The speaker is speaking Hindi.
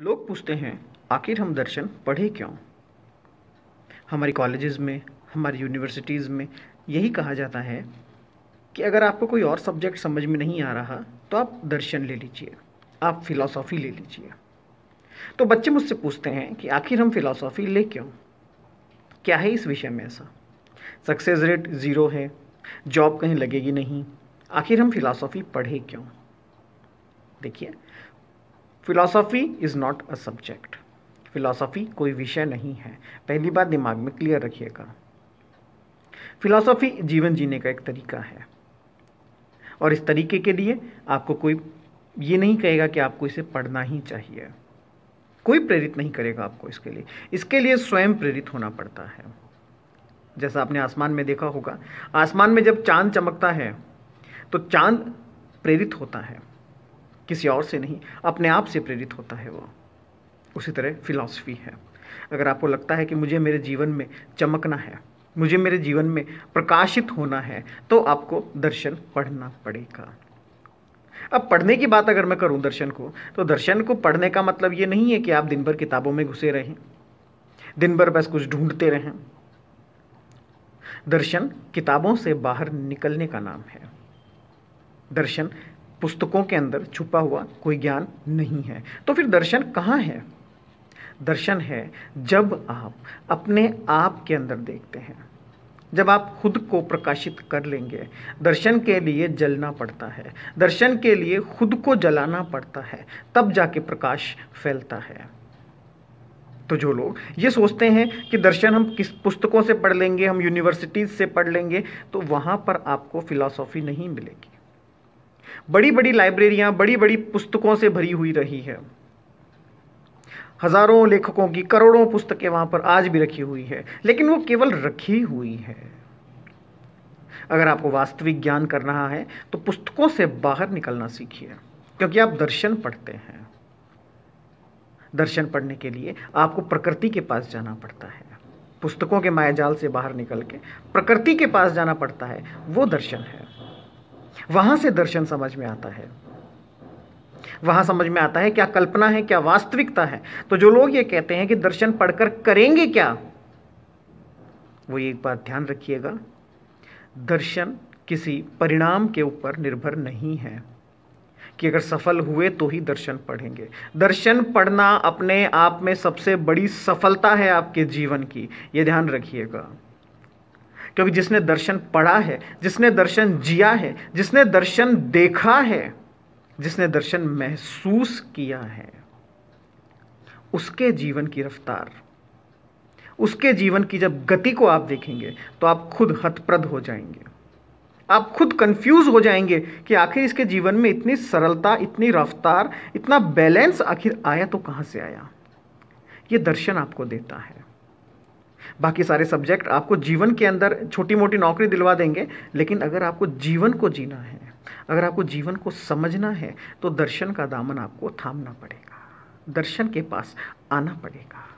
लोग पूछते हैं आखिर हम दर्शन पढ़े क्यों हमारे कॉलेजेस में हमारी यूनिवर्सिटीज़ में यही कहा जाता है कि अगर आपको कोई और सब्जेक्ट समझ में नहीं आ रहा तो आप दर्शन ले लीजिए आप फ़िलासॉफ़ी ले लीजिए तो बच्चे मुझसे पूछते हैं कि आखिर हम फ़िलासॉफ़ी ले क्यों क्या है इस विषय में ऐसा सक्सेस रेट ज़ीरो है जॉब कहीं लगेगी नहीं आखिर हम फ़िलासॉफ़ी पढ़े क्यों देखिए philosophy is not a subject philosophy कोई विषय नहीं है पहली बात दिमाग में क्लियर रखिएगा फिलॉसफी जीवन जीने का एक तरीका है और इस तरीके के लिए आपको कोई ये नहीं कहेगा कि आपको इसे पढ़ना ही चाहिए कोई प्रेरित नहीं करेगा आपको इसके लिए इसके लिए स्वयं प्रेरित होना पड़ता है जैसा आपने आसमान में देखा होगा आसमान में जब चांद चमकता है तो चांद प्रेरित होता है किसी और से नहीं अपने आप से प्रेरित होता है वो उसी तरह फिलॉसफी है अगर आपको लगता है कि मुझे मेरे जीवन में चमकना है मुझे मेरे जीवन में प्रकाशित होना है तो आपको दर्शन पढ़ना पड़ेगा अब पढ़ने की बात अगर मैं करूं दर्शन को तो दर्शन को पढ़ने का मतलब ये नहीं है कि आप दिन भर किताबों में घुसे रहें दिन भर बस कुछ ढूंढते रहें दर्शन किताबों से बाहर निकलने का नाम है दर्शन पुस्तकों के अंदर छुपा हुआ कोई ज्ञान नहीं है तो फिर दर्शन कहाँ है दर्शन है जब आप अपने आप के अंदर देखते हैं जब आप खुद को प्रकाशित कर लेंगे दर्शन के लिए जलना पड़ता है दर्शन के लिए खुद को जलाना पड़ता है तब जाके प्रकाश फैलता है तो जो लोग ये सोचते हैं कि दर्शन हम किस पुस्तकों से पढ़ लेंगे हम यूनिवर्सिटीज़ से पढ़ लेंगे तो वहाँ पर आपको फिलॉसफी नहीं मिलेगी बड़ी बड़ी लाइब्रेरियां बड़ी बड़ी पुस्तकों से भरी हुई रही है हजारों लेखकों की करोड़ों पुस्तकें वहां पर आज भी रखी हुई है लेकिन वो केवल रखी हुई है अगर आपको वास्तविक ज्ञान कर रहा है तो पुस्तकों से बाहर निकलना सीखिए क्योंकि आप दर्शन पढ़ते हैं दर्शन पढ़ने के लिए आपको प्रकृति के पास जाना पड़ता है पुस्तकों के मायाजाल से बाहर निकल के प्रकृति के पास जाना पड़ता है वो दर्शन है वहां से दर्शन समझ में आता है वहां समझ में आता है क्या कल्पना है क्या वास्तविकता है तो जो लोग ये कहते हैं कि दर्शन पढ़कर करेंगे क्या वो एक बात ध्यान रखिएगा दर्शन किसी परिणाम के ऊपर निर्भर नहीं है कि अगर सफल हुए तो ही दर्शन पढ़ेंगे दर्शन पढ़ना अपने आप में सबसे बड़ी सफलता है आपके जीवन की ये ध्यान रखिएगा क्योंकि जिसने दर्शन पढ़ा है जिसने दर्शन जिया है जिसने दर्शन देखा है जिसने दर्शन महसूस किया है उसके जीवन की रफ्तार उसके जीवन की जब गति को आप देखेंगे तो आप खुद हतप्रद हो जाएंगे आप खुद कंफ्यूज हो जाएंगे कि आखिर इसके जीवन में इतनी सरलता इतनी रफ्तार इतना बैलेंस आखिर आया तो कहाँ से आया ये दर्शन आपको देता है बाकी सारे सब्जेक्ट आपको जीवन के अंदर छोटी मोटी नौकरी दिलवा देंगे लेकिन अगर आपको जीवन को जीना है अगर आपको जीवन को समझना है तो दर्शन का दामन आपको थामना पड़ेगा दर्शन के पास आना पड़ेगा